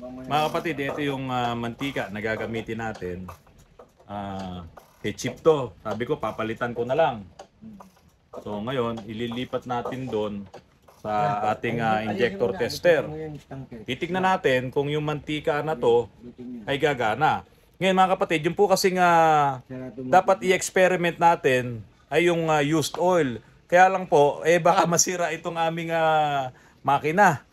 Mga kapatid, ito yung uh, mantika na gagamitin natin. Uh, ah, eh, cheap to. Sabi ko, papalitan ko na lang. So ngayon, ililipat natin doon sa ating uh, injector tester. Titignan natin kung yung mantika na to ay gagana. Ngayon mga kapatid, yung po kasing uh, dapat i-experiment natin ay yung uh, used oil. Kaya lang po, eh baka masira itong aming uh, makina.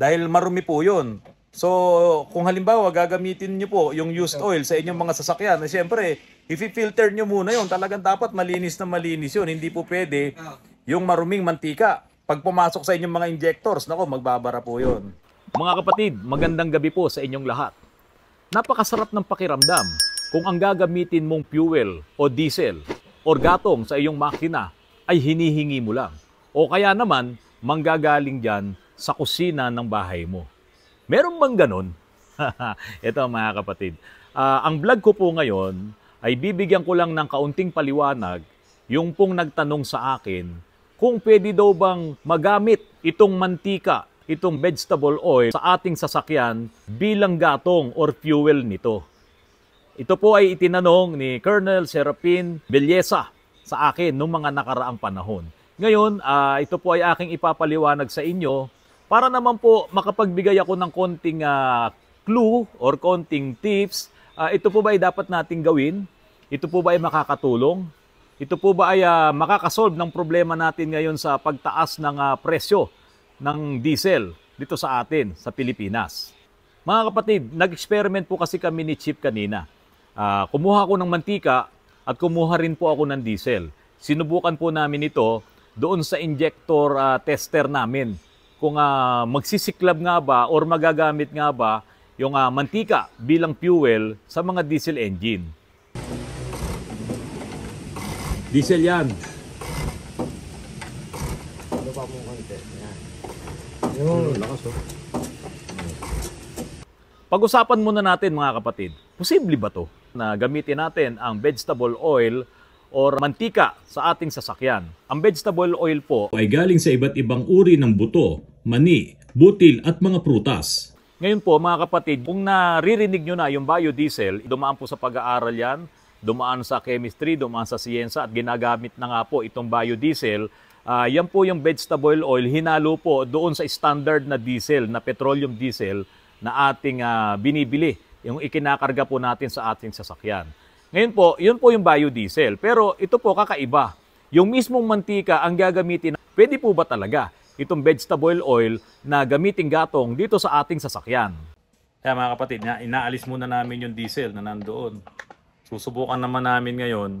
Dahil marumi po yun. So, kung halimbawa gagamitin niyo po yung used oil sa inyong mga sasakyan, eh, siyempre, i-filter niyo muna yon. Talagang dapat malinis na malinis yon. Hindi po pwede ah, yung maruming mantika. Pag pumasok sa inyong mga injectors, nako, magbabara po yon. Mga kapatid, magandang gabi po sa inyong lahat. Napakasarap ng pakiramdam kung ang gagamitin mong fuel o diesel o gatong sa iyong makina ay hinihingi mo lang. O kaya naman, manggagaling dyan sa kusina ng bahay mo. Meron bang ganun? Ito mga kapatid. Uh, ang vlog ko po ngayon ay bibigyan ko lang ng kaunting paliwanag yung pong nagtanong sa akin kung pwede daw bang magamit itong mantika, itong vegetable oil sa ating sasakyan bilang gatong or fuel nito. Ito po ay itinanong ni Colonel Serapin Bellesa sa akin noong mga nakaraang panahon. Ngayon, uh, ito po ay aking ipapaliwanag sa inyo para naman po makapagbigay ako ng konting uh, clue or konting tips, uh, ito po ba ay dapat nating gawin? Ito po ba ay makakatulong? Ito po ba ay uh, makakasolve ng problema natin ngayon sa pagtaas ng uh, presyo ng diesel dito sa atin sa Pilipinas? Mga kapatid, nag-experiment po kasi kami ni Chip kanina. Uh, kumuha ako ng mantika at kumuha rin po ako ng diesel. Sinubukan po namin ito doon sa injector uh, tester namin kung uh, magsisiklab nga ba or magagamit nga ba yung uh, mantika bilang fuel sa mga diesel engine. Diesel yan. Ano pa mong konti? Yan. Yung lakas oh. Pag-usapan muna natin mga kapatid, posible ba to na gamitin natin ang vegetable oil or mantika sa ating sasakyan? Ang vegetable oil po ay galing sa iba't ibang uri ng buto mani, butil at mga prutas. Ngayon po mga kapatid, kung naririnig nyo na yung biodiesel, dumaan po sa pag-aaral yan, dumaan sa chemistry, dumaan sa siyensa at ginagamit na nga po itong biodiesel. Uh, yan po yung vegetable oil, hinalo po doon sa standard na diesel, na petroleum diesel na ating uh, binibili, yung ikinakarga po natin sa ating sasakyan. Ngayon po, yun po yung biodiesel. Pero ito po kakaiba. Yung mismong mantika ang gagamitin, pwede po ba talaga? itong vegetable oil na gamiting gatong dito sa ating sasakyan. Kaya mga kapatid, inaalis muna namin yung diesel na nandoon. Susubukan naman namin ngayon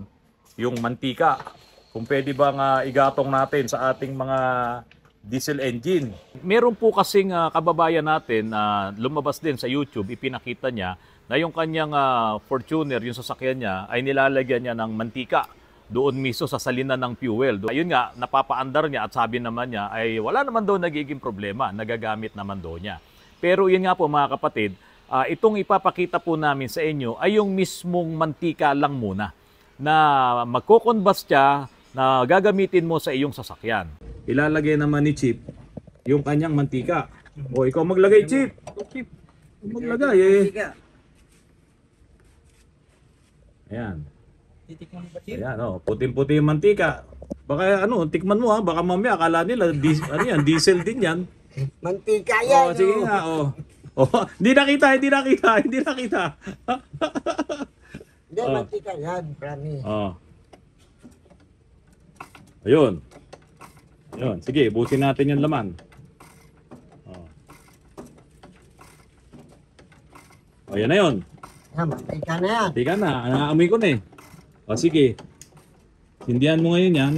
yung mantika. Kung pwede bang uh, igatong natin sa ating mga diesel engine. Meron po kasing uh, kababayan natin na uh, lumabas din sa YouTube, ipinakita niya na yung kanyang uh, Fortuner, yung sasakyan niya, ay nilalagyan niya ng mantika doon mismo sa salina ng fuel. Ayun nga, napapaandar niya at sabi naman niya ay wala naman daw nagiging problema, nagagamit naman daw niya. Pero yun nga po mga kapatid, uh, itong ipapakita po namin sa inyo ay yung mismong mantika lang muna na magkoconvas siya na gagamitin mo sa iyong sasakyan. Ilalagay naman ni Chip yung kanyang mantika. O ikaw maglagay Chip. Maglagay eh. Ayan. Titikman ba sir? Ayan, oh, puting-puti yung mantika. Baka ano, tikman mo ha, ah. baka mamaya akala nila di, ano yan, diesel din yan. Mantika oh, yan. Oh, sige nga, oh. Oh, hindi nakita, hindi nakita, hindi nakita. Hindi, oh. mantika yan, promise. Oh. Ayun. Ayun, sige, butin natin yung laman. Oh. Ayan oh, na yun. Mantika na yan. Mantika na, naamoy ko na eh. O sige. Sindihan mo ngayon yan.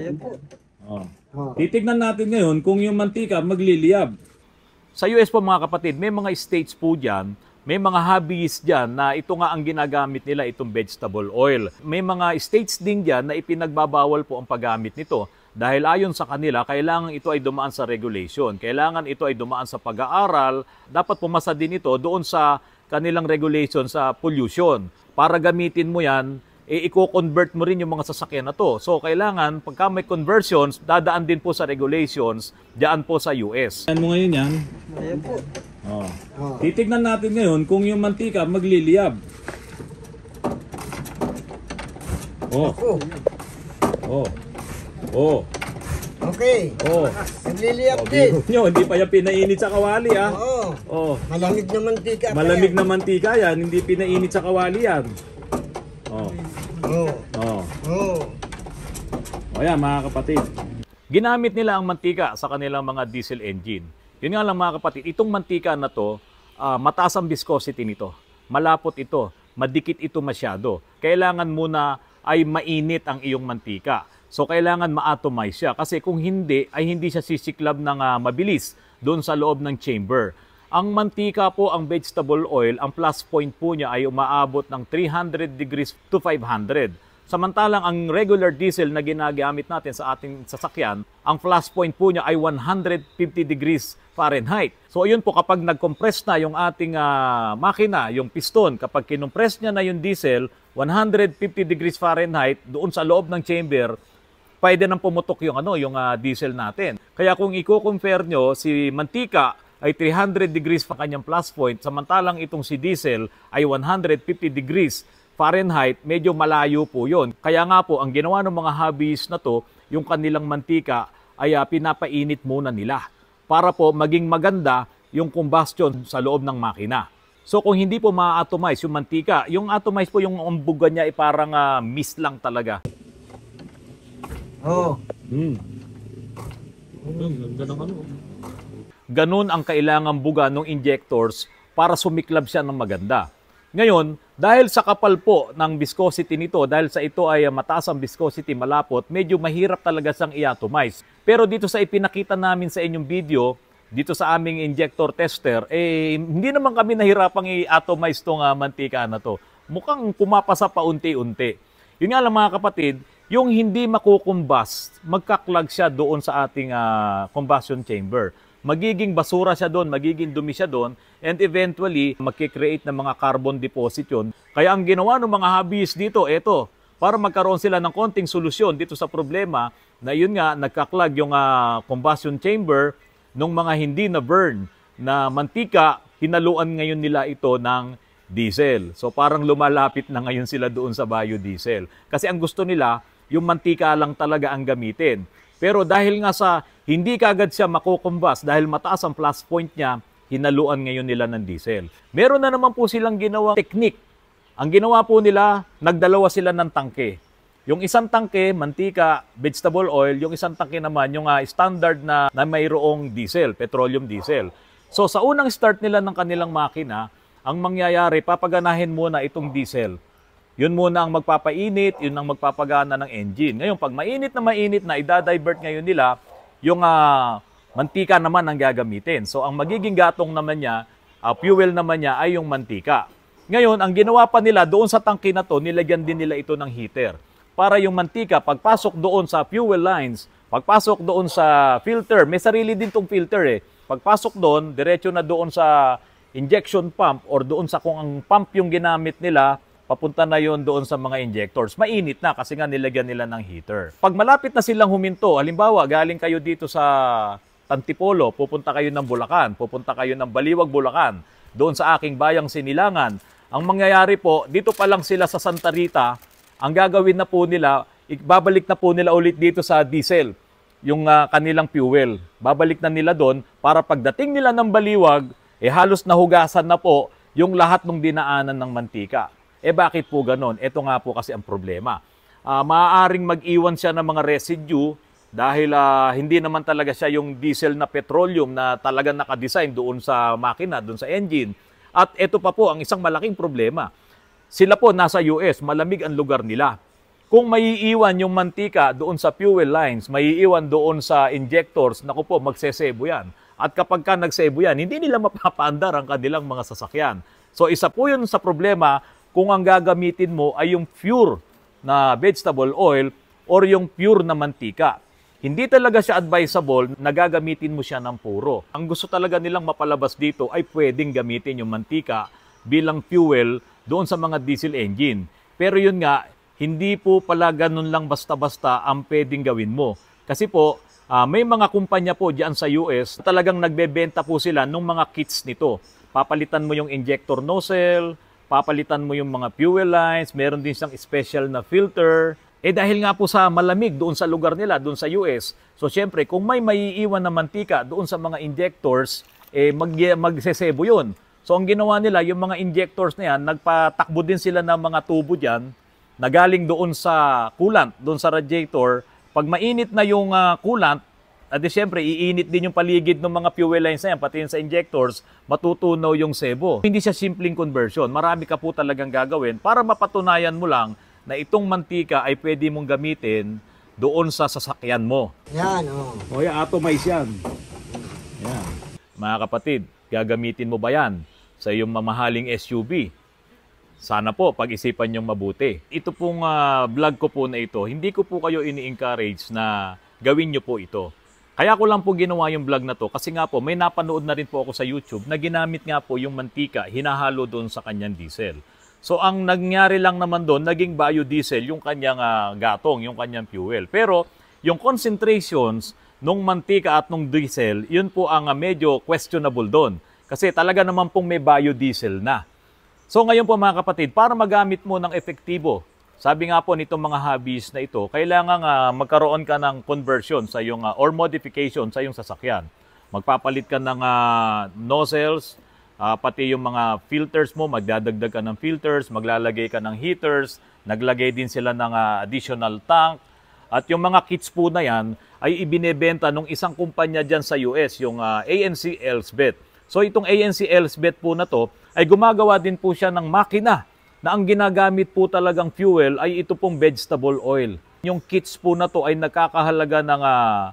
Ayan po. O. Titignan natin ngayon kung yung mantika magliliyab. Sa US po mga kapatid, may mga states po dyan, may mga hobbyists dyan na ito nga ang ginagamit nila, itong vegetable oil. May mga states din dyan na ipinagbabawal po ang paggamit nito. Dahil ayon sa kanila, kailangan ito ay dumaan sa regulation. Kailangan ito ay dumaan sa pag-aaral. Dapat pumasa din ito doon sa kanilang regulation sa pollution. Para gamitin mo yan, eh, i-convert mo rin yung mga sasakyan na to. So, kailangan, pagka may conversions, dadaan din po sa regulations, dyan po sa US. Yan mo ngayon yan? Ayan po. Oh. oh. Titignan natin ngayon kung yung mantika magliliyab. Oh. Oh. Oh. Okay. Oh. Nagliliyab oh, din. Nyo, hindi pa yan pinainit sa kawali ah. Oo. Oh. Malamig na mantika. Malamig na mantika yan, hindi pinainit sa kawali yan. Oh. Oh. Oh. O oh. yan mga kapatid. Ginamit nila ang mantika sa kanilang mga diesel engine. Yun nga lang mga kapatid, itong mantika na to, uh, mataas ang viscosity nito. Malapot ito, madikit ito masyado. Kailangan muna ay mainit ang iyong mantika. So kailangan ma-atomize siya kasi kung hindi ay hindi siya sisiklab ng uh, mabilis doon sa loob ng chamber. Ang mantika po, ang vegetable oil, ang plus point po niya ay umaabot ng 300 degrees to 500. Samantalang ang regular diesel na ginagamit natin sa ating sasakyan, ang flash point po niya ay 150 degrees Fahrenheit. So ayun po kapag nag-compress na yung ating uh, makina, yung piston, kapag kinompress niya na yung diesel, 150 degrees Fahrenheit doon sa loob ng chamber, pwede nang pumutok yung ano, yung uh, diesel natin. Kaya kung i-compare nyo si mantika ay 300 degrees pa kanyang plus point, samantalang itong si diesel ay 150 degrees Fahrenheit, medyo malayo po yon. Kaya nga po, ang ginawa ng mga hobbyist na to, yung kanilang mantika ay uh, pinapainit muna nila para po maging maganda yung combustion sa loob ng makina. So kung hindi po ma-atomize yung mantika, yung atomize po yung umbuga niya ay parang uh, mist lang talaga. Hmm. Hmm, oh. Mm. Oh, ganda ng ano ganun ang kailangan buga ng injectors para sumiklab siya ng maganda. Ngayon, dahil sa kapal po ng viscosity nito, dahil sa ito ay ah, mataas ang viscosity, malapot, medyo mahirap talaga siyang i-atomize. Pero dito sa ipinakita namin sa inyong video, dito sa aming injector tester, eh, hindi naman kami nahirapang i-atomize itong uh, ah, mantika na to. Mukhang pumapasa pa unti-unti. Yun nga lang mga kapatid, yung hindi makukumbast, magkaklag siya doon sa ating uh, combustion chamber magiging basura siya doon, magiging dumi siya doon, and eventually, magkikreate ng mga carbon deposit yon. Kaya ang ginawa ng mga hobbies dito, eto, para magkaroon sila ng konting solusyon dito sa problema na yun nga, nagkaklag yung uh, combustion chamber ng mga hindi na burn na mantika, hinaluan ngayon nila ito ng diesel. So parang lumalapit na ngayon sila doon sa biodiesel. Kasi ang gusto nila, yung mantika lang talaga ang gamitin. Pero dahil nga sa hindi kagad siya makukumbas dahil mataas ang plus point niya, hinaluan ngayon nila ng diesel. Meron na naman po silang ginawang technique. Ang ginawa po nila, nagdalawa sila ng tangke. Yung isang tangke, mantika, vegetable oil. Yung isang tangke naman, yung uh, standard na, na mayroong diesel, petroleum diesel. So sa unang start nila ng kanilang makina, ang mangyayari, papaganahin muna itong diesel yun muna ang magpapainit, yun ang magpapagana ng engine. Ngayon, pag mainit na mainit na, idadivert ngayon nila yung uh, mantika naman ang gagamitin. So, ang magiging gatong naman niya, uh, fuel naman niya ay yung mantika. Ngayon, ang ginawa pa nila doon sa tangke na to, nilagyan din nila ito ng heater. Para yung mantika, pagpasok doon sa fuel lines, pagpasok doon sa filter, may sarili din tong filter eh. Pagpasok doon, diretso na doon sa injection pump or doon sa kung ang pump yung ginamit nila, papunta na yon doon sa mga injectors. Mainit na kasi nga nilagyan nila ng heater. Pag malapit na silang huminto, halimbawa galing kayo dito sa Tantipolo, pupunta kayo ng Bulacan, pupunta kayo ng Baliwag, Bulacan, doon sa aking bayang Sinilangan. Ang mangyayari po, dito pa lang sila sa Santa Rita, ang gagawin na po nila, babalik na po nila ulit dito sa diesel, yung uh, kanilang fuel. Babalik na nila doon para pagdating nila ng Baliwag, eh halos nahugasan na po yung lahat ng dinaanan ng mantika. Eh bakit po ganon? Ito nga po kasi ang problema. Uh, maaaring mag-iwan siya ng mga residue dahil uh, hindi naman talaga siya yung diesel na petroleum na talaga nakadesign doon sa makina, doon sa engine. At ito pa po ang isang malaking problema. Sila po nasa US, malamig ang lugar nila. Kung maiiwan yung mantika doon sa fuel lines, maiiwan doon sa injectors, naku po, magsesebo yan. At kapag ka nagsebo yan, hindi nila mapapaandar ang kanilang mga sasakyan. So isa po yun sa problema kung ang gagamitin mo ay yung pure na vegetable oil or yung pure na mantika. Hindi talaga siya advisable na gagamitin mo siya ng puro. Ang gusto talaga nilang mapalabas dito ay pwedeng gamitin yung mantika bilang fuel doon sa mga diesel engine. Pero yun nga, hindi po pala ganun lang basta-basta ang pwedeng gawin mo. Kasi po, uh, may mga kumpanya po diyan sa US, talagang nagbebenta po sila ng mga kits nito. Papalitan mo yung injector nozzle, papalitan mo yung mga fuel lines, meron din siyang special na filter. Eh dahil nga po sa malamig doon sa lugar nila, doon sa US, so syempre kung may maiiwan na mantika doon sa mga injectors, eh mag magsesebo yun. So ang ginawa nila, yung mga injectors na yan, nagpatakbo din sila ng mga tubo dyan na galing doon sa coolant, doon sa radiator. Pag mainit na yung uh, coolant, at di syempre, iinit din yung paligid ng mga fuel lines na yan, pati yun sa injectors, matutunaw yung sebo. Hindi siya simpleng conversion. Marami ka po talagang gagawin para mapatunayan mo lang na itong mantika ay pwede mong gamitin doon sa sasakyan mo. Yan, o. Oh. O, yan, atomize yan. Yan. Mga kapatid, gagamitin mo ba yan sa iyong mamahaling SUV? Sana po, pag-isipan niyong mabuti. Ito pong uh, vlog ko po na ito, hindi ko po kayo ini-encourage na gawin niyo po ito. Kaya ko lang po ginawa yung vlog na to kasi nga po may napanood na rin po ako sa YouTube na ginamit nga po yung mantika hinahalo doon sa kanyang diesel. So ang nangyari lang naman doon, naging biodiesel yung kanyang uh, gatong, yung kanyang fuel. Pero yung concentrations nung mantika at nung diesel, yun po ang uh, medyo questionable doon. Kasi talaga naman pong may biodiesel na. So ngayon po mga kapatid, para magamit mo ng epektibo sabi nga po nitong mga hobbies na ito, kailangan uh, magkaroon ka ng conversion sa iyong uh, or modification sa iyong sasakyan. Magpapalit ka ng uh, nozzles, uh, pati yung mga filters mo, magdadagdag ka ng filters, maglalagay ka ng heaters, naglagay din sila ng uh, additional tank. At yung mga kits po na yan ay ibinebenta ng isang kumpanya dyan sa US, yung uh, ANC Elsbeth. So itong ANC Elsbeth po na to ay gumagawa din po siya ng makina na ang ginagamit po talagang fuel ay ito pong vegetable oil. Yung kits po na to ay nakakahalaga ng uh, ah,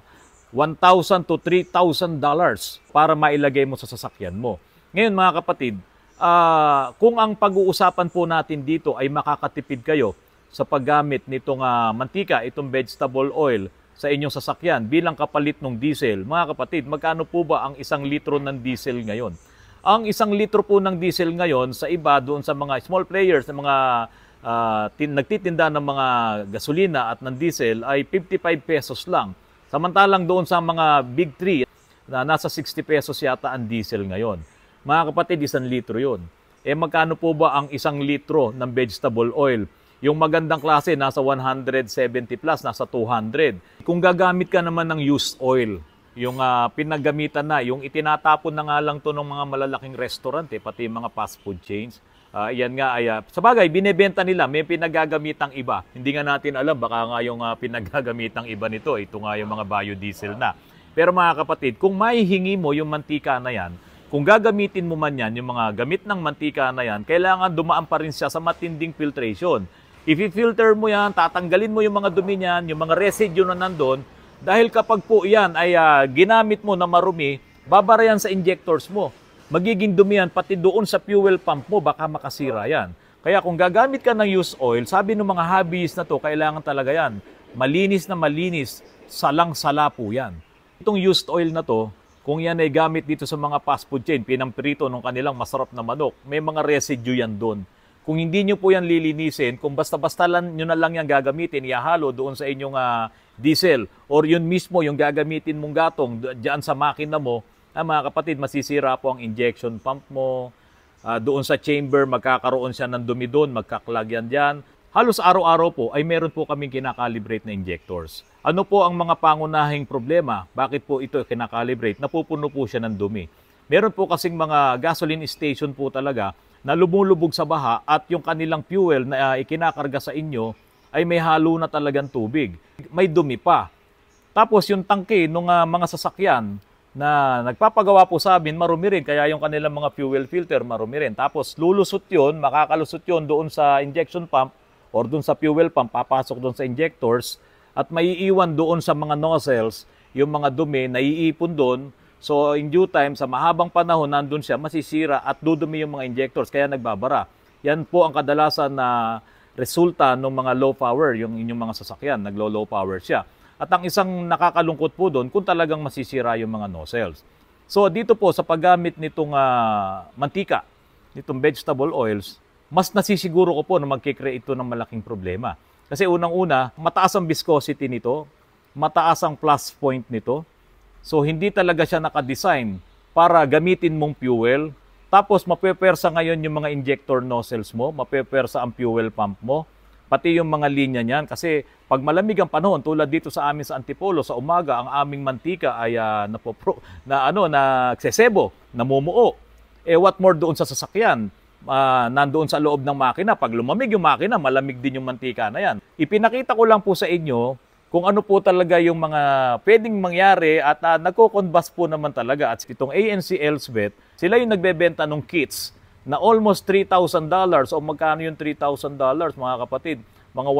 1,000 to 3,000 dollars para mailagay mo sa sasakyan mo. Ngayon mga kapatid, uh, kung ang pag-uusapan po natin dito ay makakatipid kayo sa paggamit nitong uh, mantika, itong vegetable oil sa inyong sasakyan bilang kapalit ng diesel, mga kapatid, magkano po ba ang isang litro ng diesel ngayon? Ang isang litro po ng diesel ngayon sa iba doon sa mga small players, sa mga uh, tin- nagtitinda ng mga gasolina at ng diesel ay 55 pesos lang. Samantalang doon sa mga big three, na nasa 60 pesos yata ang diesel ngayon. Mga kapatid, isang litro yon. Eh magkano po ba ang isang litro ng vegetable oil? Yung magandang klase, nasa 170 plus, nasa 200. Kung gagamit ka naman ng used oil, yung uh, pinagamitan na, yung itinatapon na nga lang to ng mga malalaking restaurant, eh, pati mga fast food chains. Uh, ah, yan nga ay uh, ah, sabagay binebenta nila may pinagagamitang iba. Hindi nga natin alam baka nga yung uh, pinagagamitang iba nito eh, ito nga yung mga biodiesel na. Pero mga kapatid, kung maihingi mo yung mantika na yan, kung gagamitin mo man yan, yung mga gamit ng mantika na yan, kailangan dumaan pa rin siya sa matinding filtration. If i-filter mo yan, tatanggalin mo yung mga dumi niyan, yung mga residue na nandun, dahil kapag po yan ay uh, ginamit mo na marumi, babara yan sa injectors mo. Magiging dumi yan pati doon sa fuel pump mo, baka makasira yan. Kaya kung gagamit ka ng used oil, sabi ng mga hobbyist na to, kailangan talaga yan. Malinis na malinis, salang-sala po yan. Itong used oil na to, kung yan ay gamit dito sa mga fast food chain, pinamprito ng kanilang masarap na manok, may mga residue yan doon. Kung hindi nyo po yan lilinisin, kung basta-basta lang nyo na lang yan gagamitin, ihalo doon sa inyong uh, diesel or yun mismo yung gagamitin mong gatong diyan sa makina mo, ah, mga kapatid, masisira po ang injection pump mo. Uh, doon sa chamber, magkakaroon siya ng dumi doon, magkaklag yan dyan. Halos araw-araw po ay meron po kaming kinakalibrate na injectors. Ano po ang mga pangunahing problema? Bakit po ito kinakalibrate? Napupuno po siya ng dumi. Meron po kasing mga gasoline station po talaga na lumulubog sa baha at yung kanilang fuel na uh, ikinakarga sa inyo ay may halo na talagang tubig. May dumi pa. Tapos yung tangke ng uh, ah, mga sasakyan na nagpapagawa po sa amin, marumi rin. Kaya yung kanilang mga fuel filter, marumi rin. Tapos lulusot yun, makakalusot yun doon sa injection pump or doon sa fuel pump, papasok doon sa injectors at maiiwan doon sa mga nozzles yung mga dumi, naiipon doon So in due time, sa mahabang panahon, nandun siya, masisira at dudumi yung mga injectors, kaya nagbabara. Yan po ang kadalasan na resulta ng mga low power, yung inyong mga sasakyan, naglo-low power siya. At ang isang nakakalungkot po doon, kung talagang masisira yung mga nozzles. So dito po, sa paggamit nitong uh, mantika, nitong vegetable oils, mas nasisiguro ko po na magkikreate ito ng malaking problema. Kasi unang-una, mataas ang viscosity nito, mataas ang plus point nito, So hindi talaga siya naka-design para gamitin mong fuel. Tapos mapepersa ngayon yung mga injector nozzles mo, mapepersa ang fuel pump mo, pati yung mga linya niyan. Kasi pag malamig ang panahon, tulad dito sa amin sa Antipolo, sa umaga, ang aming mantika ay uh, napopro, na ano, na ksesebo, namumuo. Eh what more doon sa sasakyan? Uh, nandoon sa loob ng makina. Pag lumamig yung makina, malamig din yung mantika na yan. Ipinakita ko lang po sa inyo kung ano po talaga yung mga pwedeng mangyari at uh, nagko-convas po naman talaga at itong ANC Elsbeth, sila yung nagbebenta ng kits na almost $3,000 o magkano yung $3,000 mga kapatid, mga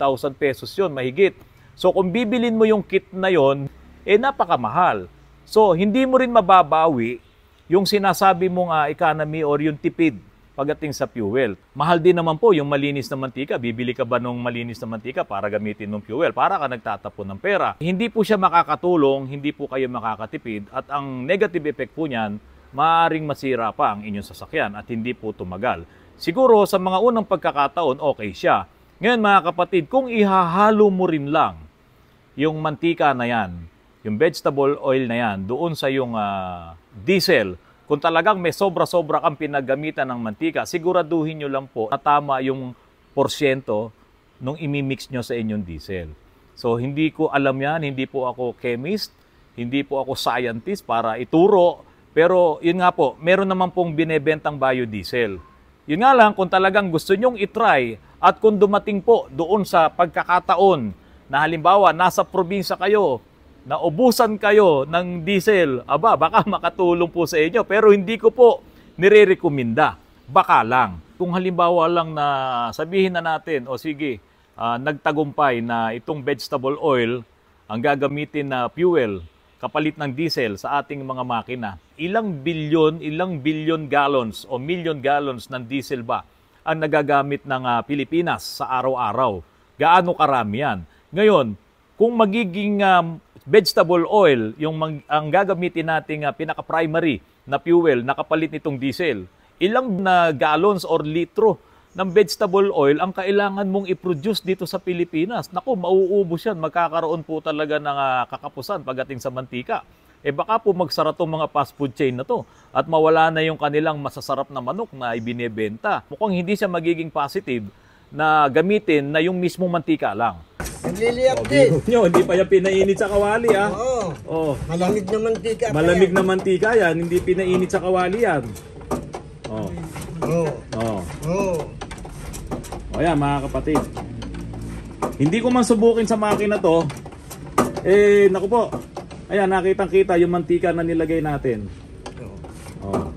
150,000 pesos yon mahigit. So kung bibilin mo yung kit na yon, eh napakamahal. So hindi mo rin mababawi yung sinasabi mong uh, economy or yung tipid pagdating sa fuel. Mahal din naman po yung malinis na mantika. Bibili ka ba ng malinis na mantika para gamitin ng fuel? Para ka nagtatapon ng pera. Hindi po siya makakatulong, hindi po kayo makakatipid at ang negative effect po niyan, maaring masira pa ang inyong sasakyan at hindi po tumagal. Siguro sa mga unang pagkakataon, okay siya. Ngayon mga kapatid, kung ihahalo mo rin lang yung mantika na yan, yung vegetable oil na yan, doon sa yung uh, diesel, kung talagang may sobra-sobra kang pinagamitan ng mantika, siguraduhin nyo lang po na tama yung porsyento nung imimix nyo sa inyong diesel. So hindi ko alam yan, hindi po ako chemist, hindi po ako scientist para ituro. Pero yun nga po, meron naman pong binebentang biodiesel. Yun nga lang, kung talagang gusto nyong itry at kung dumating po doon sa pagkakataon na halimbawa nasa probinsya kayo, naubusan kayo ng diesel, aba, baka makatulong po sa inyo. Pero hindi ko po nire-recommenda. Baka lang. Kung halimbawa lang na sabihin na natin, o sige, uh, nagtagumpay na itong vegetable oil ang gagamitin na fuel kapalit ng diesel sa ating mga makina. Ilang bilyon, ilang bilyon gallons o million gallons ng diesel ba ang nagagamit ng uh, Pilipinas sa araw-araw? Gaano karami yan? Ngayon, kung magiging um, vegetable oil, yung mang, ang gagamitin nating uh, pinaka-primary na fuel na kapalit nitong diesel. Ilang na gallons or litro ng vegetable oil ang kailangan mong i-produce dito sa Pilipinas. Naku, mauubos yan. Magkakaroon po talaga ng uh, kakapusan pagdating sa mantika. Eh baka po magsara tong mga fast food chain na to at mawala na yung kanilang masasarap na manok na ibinebenta. Mukhang hindi siya magiging positive na gamitin na yung mismong mantika lang. Nagliliyap din. Nyo, hindi pa yan pinainit sa kawali ah. Oo. Oh. Malamig na mantika. Malamig na mantika yan, hindi pinainit sa kawali yan. Oo. Oo. Oo. Oo. O mga kapatid. Hindi ko man subukin sa makina to. Eh, naku po. Ayan, nakitang kita yung mantika na nilagay natin. Oo. Oh.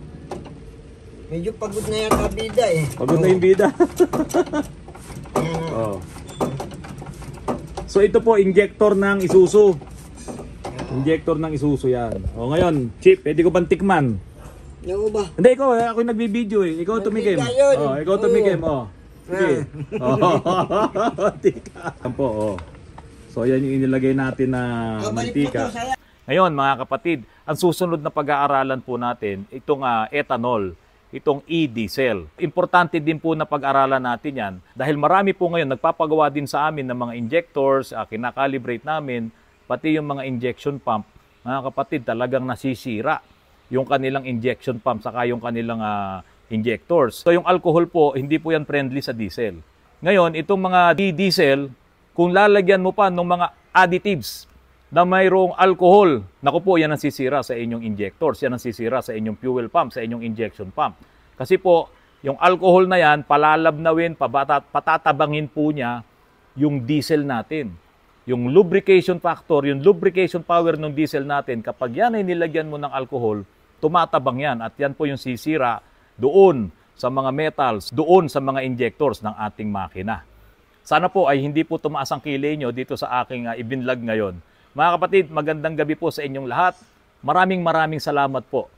Medyo pagod na yung bida eh. Pagod Oo. na yung bida. So ito po, injector ng Isuzu. Injector ng Isuzu yan. O ngayon, Chip, pwede ko bang tikman? Ako ba? Hindi, ko, Ako yung nagbi-video eh. Ikaw tumikim. Yun. Oh, ikaw tumikim. Oh. Sige. Oh. Tika. Yan po, oh. So yan yung inilagay natin na mantika. Ngayon mga kapatid, ang susunod na pag-aaralan po natin, itong uh, ethanol itong e-diesel. Importante din po na pag-aralan natin yan dahil marami po ngayon nagpapagawa din sa amin ng mga injectors, uh, kinakalibrate namin, pati yung mga injection pump, mga kapatid, talagang nasisira yung kanilang injection pump saka yung kanilang uh, injectors. So yung alcohol po, hindi po yan friendly sa diesel. Ngayon, itong mga e-diesel, kung lalagyan mo pa ng mga additives, na mayroong alcohol, naku po, yan ang sisira sa inyong injectors, yan ang sisira sa inyong fuel pump, sa inyong injection pump. Kasi po, yung alcohol na yan, palalabnawin, pabatat, patatabangin po niya yung diesel natin. Yung lubrication factor, yung lubrication power ng diesel natin, kapag yan ay nilagyan mo ng alcohol, tumatabang yan at yan po yung sisira doon sa mga metals, doon sa mga injectors ng ating makina. Sana po ay hindi po tumaas ang kilay nyo dito sa aking uh, ibinlog ngayon mga kapatid, magandang gabi po sa inyong lahat. Maraming maraming salamat po